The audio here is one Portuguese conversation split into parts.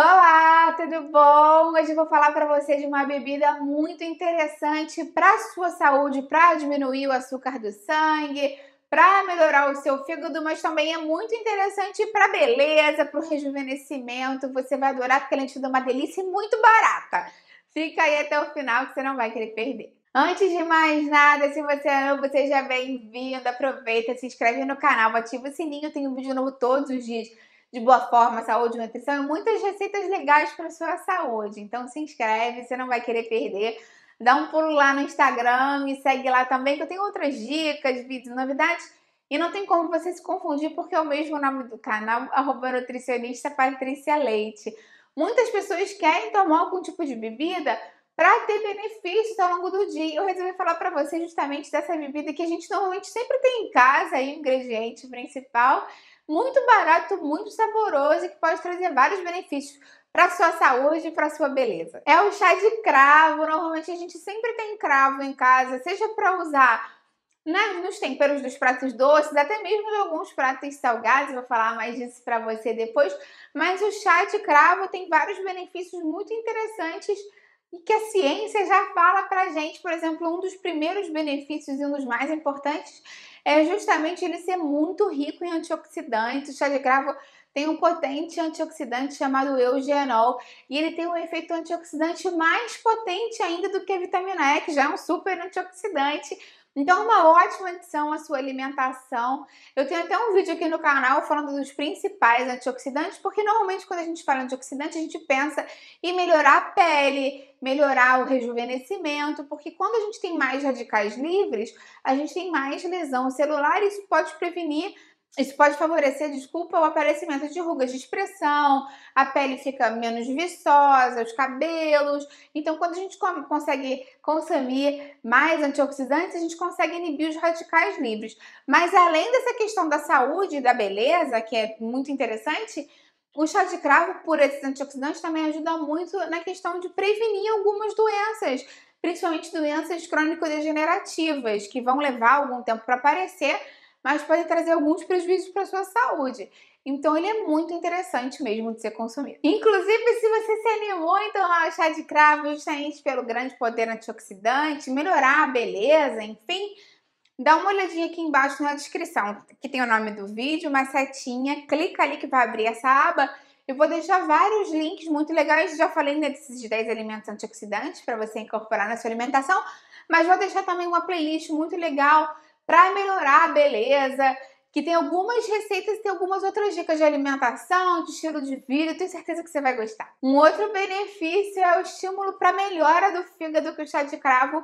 Olá, tudo bom? Hoje eu vou falar para você de uma bebida muito interessante para a sua saúde, para diminuir o açúcar do sangue, para melhorar o seu fígado, mas também é muito interessante para beleza, para o rejuvenescimento. Você vai adorar porque ela te dá uma delícia e muito barata. Fica aí até o final que você não vai querer perder. Antes de mais nada, se você é novo, seja bem-vindo, aproveita, se inscreve no canal, ativa o sininho, tem um vídeo novo todos os dias de boa forma, saúde, nutrição e muitas receitas legais para sua saúde. Então se inscreve, você não vai querer perder. Dá um pulo lá no Instagram, me segue lá também, que eu tenho outras dicas, vídeos, novidades. E não tem como você se confundir, porque é o mesmo nome do canal, arroba nutricionista Patrícia Leite. Muitas pessoas querem tomar algum tipo de bebida para ter benefícios ao longo do dia. Eu resolvi falar para você justamente dessa bebida que a gente normalmente sempre tem em casa, aí, o ingrediente principal, muito barato, muito saboroso e que pode trazer vários benefícios para sua saúde e para sua beleza. É o chá de cravo. Normalmente a gente sempre tem cravo em casa, seja para usar né, nos temperos dos pratos doces, até mesmo de alguns pratos salgados. Vou falar mais disso para você depois. Mas o chá de cravo tem vários benefícios muito interessantes e que a ciência já fala pra gente, por exemplo, um dos primeiros benefícios e um dos mais importantes é justamente ele ser muito rico em antioxidantes. O chá de cravo tem um potente antioxidante chamado eugenol e ele tem um efeito antioxidante mais potente ainda do que a vitamina E, que já é um super antioxidante, então, uma ótima adição à sua alimentação. Eu tenho até um vídeo aqui no canal falando dos principais antioxidantes, porque normalmente quando a gente fala antioxidante, a gente pensa em melhorar a pele, melhorar o rejuvenescimento, porque quando a gente tem mais radicais livres, a gente tem mais lesão celular e isso pode prevenir isso pode favorecer, desculpa, o aparecimento de rugas de expressão, a pele fica menos viçosa, os cabelos. Então, quando a gente come, consegue consumir mais antioxidantes, a gente consegue inibir os radicais livres. Mas além dessa questão da saúde e da beleza, que é muito interessante, o chá de cravo por esses antioxidantes também ajuda muito na questão de prevenir algumas doenças, principalmente doenças crônico-degenerativas, que vão levar algum tempo para aparecer mas pode trazer alguns prejuízos para sua saúde. Então ele é muito interessante mesmo de ser consumido. Inclusive, se você se animou em tomar o chá de cravo justamente pelo grande poder antioxidante, melhorar a beleza, enfim, dá uma olhadinha aqui embaixo na descrição, que tem o nome do vídeo, uma setinha, clica ali que vai abrir essa aba. Eu vou deixar vários links muito legais, já falei né, desses 10 alimentos antioxidantes para você incorporar na sua alimentação, mas vou deixar também uma playlist muito legal para melhorar a beleza, que tem algumas receitas e tem algumas outras dicas de alimentação, de estilo de vida, tenho certeza que você vai gostar. Um outro benefício é o estímulo para melhora do fígado que o chá de cravo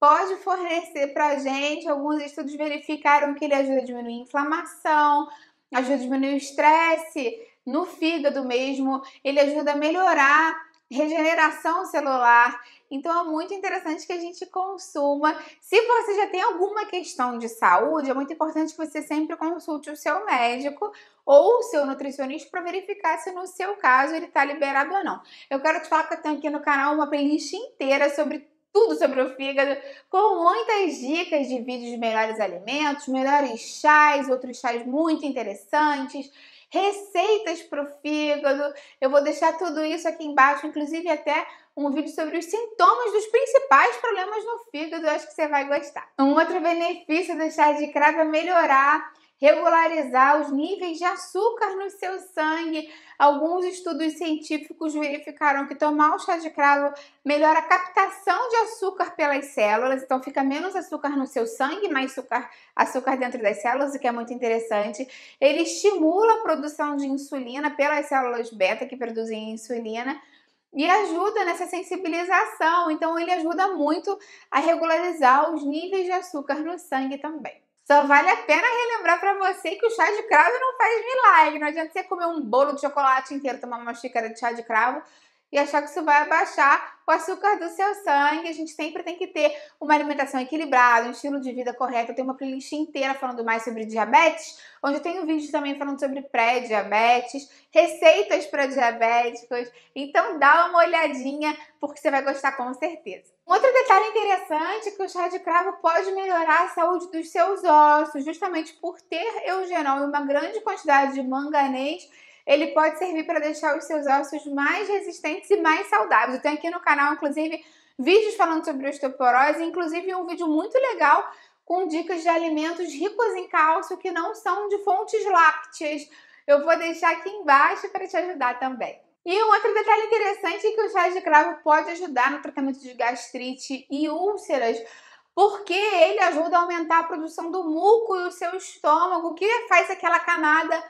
pode fornecer para gente. Alguns estudos verificaram que ele ajuda a diminuir a inflamação, ajuda a diminuir o estresse no fígado mesmo, ele ajuda a melhorar regeneração celular. Então é muito interessante que a gente consuma. Se você já tem alguma questão de saúde, é muito importante que você sempre consulte o seu médico ou o seu nutricionista para verificar se no seu caso ele está liberado ou não. Eu quero te falar que eu tenho aqui no canal uma playlist inteira sobre tudo sobre o fígado, com muitas dicas de vídeos de melhores alimentos, melhores chás, outros chás muito interessantes receitas para o fígado. Eu vou deixar tudo isso aqui embaixo, inclusive até um vídeo sobre os sintomas dos principais problemas no fígado. Eu acho que você vai gostar. Um outro benefício do chá de cravo é melhorar regularizar os níveis de açúcar no seu sangue. Alguns estudos científicos verificaram que tomar o chá de cravo melhora a captação de açúcar pelas células, então fica menos açúcar no seu sangue, mais açúcar, açúcar dentro das células, o que é muito interessante. Ele estimula a produção de insulina pelas células beta que produzem insulina e ajuda nessa sensibilização. Então, ele ajuda muito a regularizar os níveis de açúcar no sangue também. Só vale a pena relembrar para você que o chá de cravo não faz milagre. Não adianta você comer um bolo de chocolate inteiro, tomar uma xícara de chá de cravo e achar que isso vai abaixar o açúcar do seu sangue. A gente sempre tem que ter uma alimentação equilibrada, um estilo de vida correto. Eu tenho uma playlist inteira falando mais sobre diabetes, onde eu tenho vídeos também falando sobre pré-diabetes, receitas para diabéticos. Então dá uma olhadinha, porque você vai gostar com certeza. Outro detalhe interessante é que o chá de cravo pode melhorar a saúde dos seus ossos, justamente por ter eugenol e uma grande quantidade de manganês, ele pode servir para deixar os seus ossos mais resistentes e mais saudáveis. Eu tenho aqui no canal, inclusive, vídeos falando sobre osteoporose, inclusive um vídeo muito legal com dicas de alimentos ricos em cálcio que não são de fontes lácteas. Eu vou deixar aqui embaixo para te ajudar também. E um outro detalhe interessante é que o chá de cravo pode ajudar no tratamento de gastrite e úlceras, porque ele ajuda a aumentar a produção do muco e o seu estômago, que faz aquela camada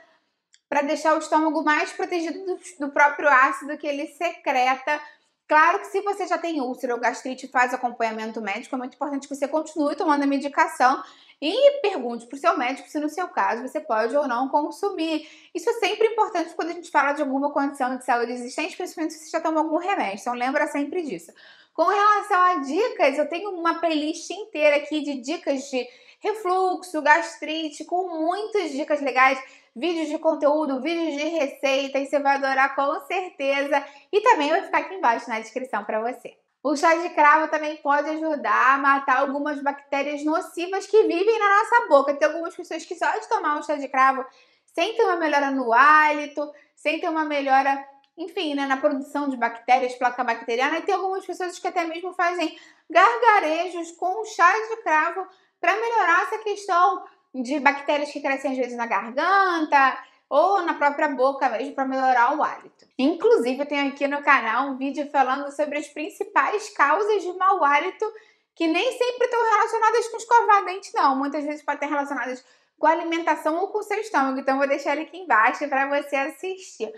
para deixar o estômago mais protegido do, do próprio ácido que ele secreta Claro que se você já tem úlcera ou gastrite, faz acompanhamento médico, é muito importante que você continue tomando a medicação e pergunte para o seu médico se no seu caso você pode ou não consumir. Isso é sempre importante quando a gente fala de alguma condição de saúde existente, principalmente se você já tomou algum remédio, então lembra sempre disso. Com relação a dicas, eu tenho uma playlist inteira aqui de dicas de refluxo, gastrite, com muitas dicas legais, vídeos de conteúdo, vídeos de receitas, você vai adorar com certeza e também vai ficar aqui embaixo na descrição para você. O chá de cravo também pode ajudar a matar algumas bactérias nocivas que vivem na nossa boca. Tem algumas pessoas que só de tomar o chá de cravo sentem uma melhora no hálito, sentem uma melhora, enfim, né, na produção de bactérias, placa bacteriana. E tem algumas pessoas que até mesmo fazem gargarejos com chá de cravo para melhorar essa questão de bactérias que crescem às vezes na garganta ou na própria boca mesmo para melhorar o hálito. Inclusive, eu tenho aqui no canal um vídeo falando sobre as principais causas de mau hálito que nem sempre estão relacionadas com escovar dente, não. Muitas vezes podem estar relacionadas com alimentação ou com seu estômago. Então, vou deixar ele aqui embaixo para você assistir.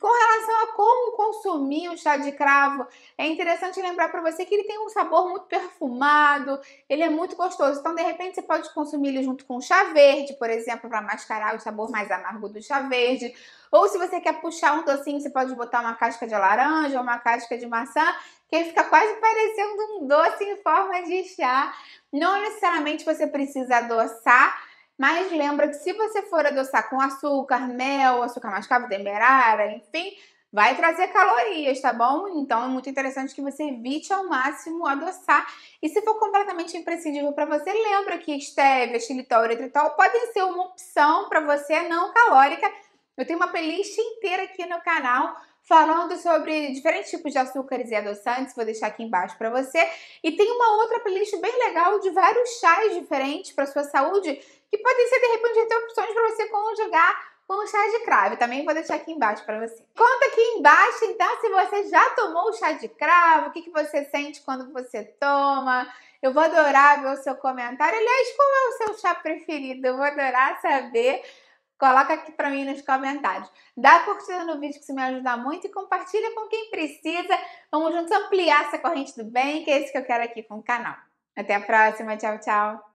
Com relação a como consumir o chá de cravo, é interessante lembrar para você que ele tem um sabor muito perfumado, ele é muito gostoso. Então, de repente, você pode consumir ele junto com chá verde, por exemplo, para mascarar o sabor mais amargo do chá verde. Ou se você quer puxar um docinho, você pode botar uma casca de laranja ou uma casca de maçã, que ele fica quase parecendo um doce em forma de chá. Não necessariamente você precisa adoçar mas lembra que se você for adoçar com açúcar, mel, açúcar mascavo, demerara, enfim, vai trazer calorias, tá bom? Então é muito interessante que você evite ao máximo adoçar. E se for completamente imprescindível para você, lembra que estévia, xilitol, eritritol podem ser uma opção para você não calórica. Eu tenho uma playlist inteira aqui no canal falando sobre diferentes tipos de açúcares e adoçantes, vou deixar aqui embaixo para você. E tem uma outra playlist bem legal de vários chás diferentes para sua saúde, que podem ser de repente até opções para você conjugar com o chá de cravo. Também vou deixar aqui embaixo para você. Conta aqui embaixo, então, se você já tomou o chá de cravo, o que, que você sente quando você toma. Eu vou adorar ver o seu comentário. Aliás, qual é o seu chá preferido? Eu vou adorar saber. Coloca aqui para mim nos comentários. Dá curtida no vídeo que isso me ajuda muito e compartilha com quem precisa. Vamos juntos ampliar essa corrente do bem, que é isso que eu quero aqui com o canal. Até a próxima, tchau, tchau.